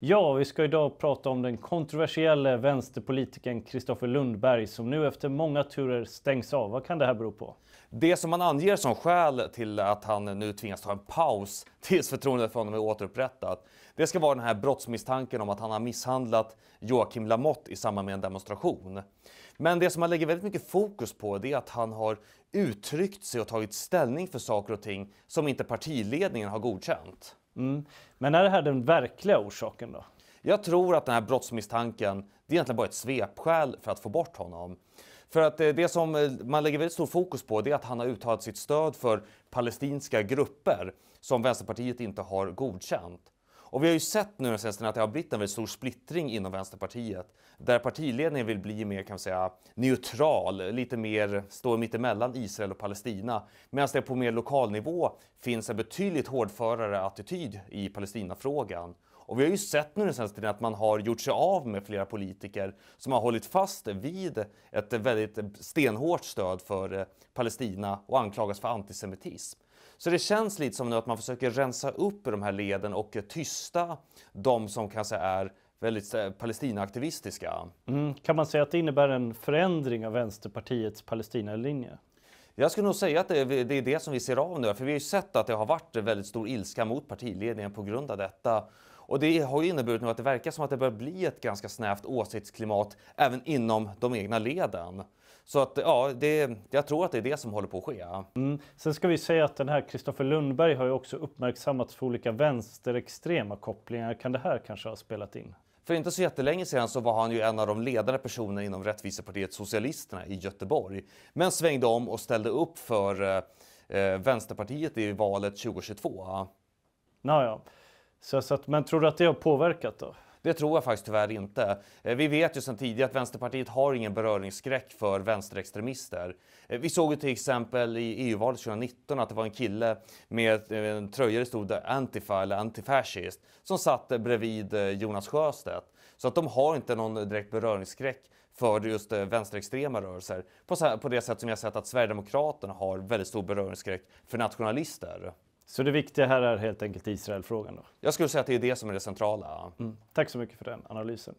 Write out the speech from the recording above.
Ja, vi ska idag prata om den kontroversiella vänsterpolitiken Kristoffer Lundberg som nu efter många turer stängs av. Vad kan det här bero på? Det som man anger som skäl till att han nu tvingas ta en paus tills förtroendet för honom är återupprättat, det ska vara den här brottsmisstanken om att han har misshandlat Joakim Lamotte i samband med en demonstration. Men det som man lägger väldigt mycket fokus på det är att han har uttryckt sig och tagit ställning för saker och ting som inte partiledningen har godkänt. Mm. Men är det här den verkliga orsaken då? Jag tror att den här brottsmisstanken, det är egentligen bara ett svepskäl för att få bort honom. För att eh, det som eh, man lägger väldigt stor fokus på det är att han har uttalat sitt stöd för palestinska grupper som Vänsterpartiet inte har godkänt. Och vi har ju sett nu den senaste att det har blivit en väldigt stor splittring inom Vänsterpartiet där partiledningen vill bli mer kan man säga neutral, lite mer stå mittemellan Israel och Palestina medan det på mer lokal nivå finns en betydligt hårdförare attityd i Palestinafrågan. Och vi har ju sett nu den senaste tiden att man har gjort sig av med flera politiker som har hållit fast vid ett väldigt stenhårt stöd för eh, Palestina och anklagas för antisemitism. Så det känns lite som nu att man försöker rensa upp i de här leden och tysta de som kanske är väldigt eh, Palestinaaktivistiska. Mm. Kan man säga att det innebär en förändring av Vänsterpartiets Palestinalinje? Jag skulle nog säga att det är det som vi ser av nu, för vi har ju sett att det har varit väldigt stor ilska mot partiledningen på grund av detta. Och det har ju inneburit nu att det verkar som att det börjar bli ett ganska snävt åsiktsklimat även inom de egna leden. Så att, ja, det, jag tror att det är det som håller på att ske. Mm. Sen ska vi säga att den här Kristoffer Lundberg har ju också uppmärksammats för olika vänsterextrema kopplingar. Kan det här kanske ha spelat in? För inte så jättelänge sedan så var han ju en av de ledande personerna inom Rättvisepartiet Socialisterna i Göteborg, men svängde om och ställde upp för eh, eh Vänsterpartiet i valet 2022. Naja. Så, så att, men tror du att det har påverkat då? Det tror jag faktiskt tyvärr inte. Eh, vi vet ju sedan tidigare att Vänsterpartiet har ingen beröringsskräck för vänsterextremister. Eh, vi såg ju till exempel i EU-valet 2019 att det var en kille med eh, en tröja det stod Antifa eller antifascist som satt bredvid Jonas Sjöstedt. Så att de har inte någon direkt beröringsskräck för just vänsterextrema rörelser på, det sätt som jag sett att Sverigedemokraterna har väldigt stor beröringsskräck för nationalister. Så det viktiga här är helt enkelt Israelfrågan? Då. Jag skulle säga att det är det som är det centrala. Mm. Tack så mycket för den analysen.